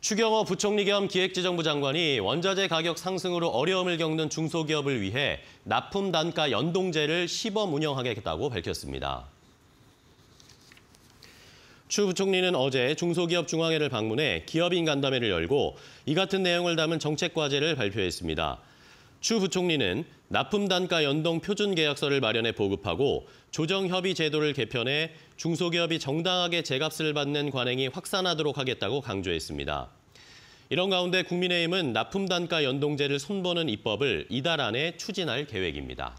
추경호 부총리 겸 기획재정부 장관이 원자재 가격 상승으로 어려움을 겪는 중소기업을 위해 납품 단가 연동제를 시범 운영하겠다고 밝혔습니다. 추 부총리는 어제 중소기업 중앙회를 방문해 기업인 간담회를 열고 이 같은 내용을 담은 정책 과제를 발표했습니다. 추 부총리는 납품 단가 연동 표준 계약서를 마련해 보급하고 조정 협의 제도를 개편해 중소기업이 정당하게 제값을 받는 관행이 확산하도록 하겠다고 강조했습니다. 이런 가운데 국민의힘은 납품 단가 연동제를 손보는 입법을 이달 안에 추진할 계획입니다.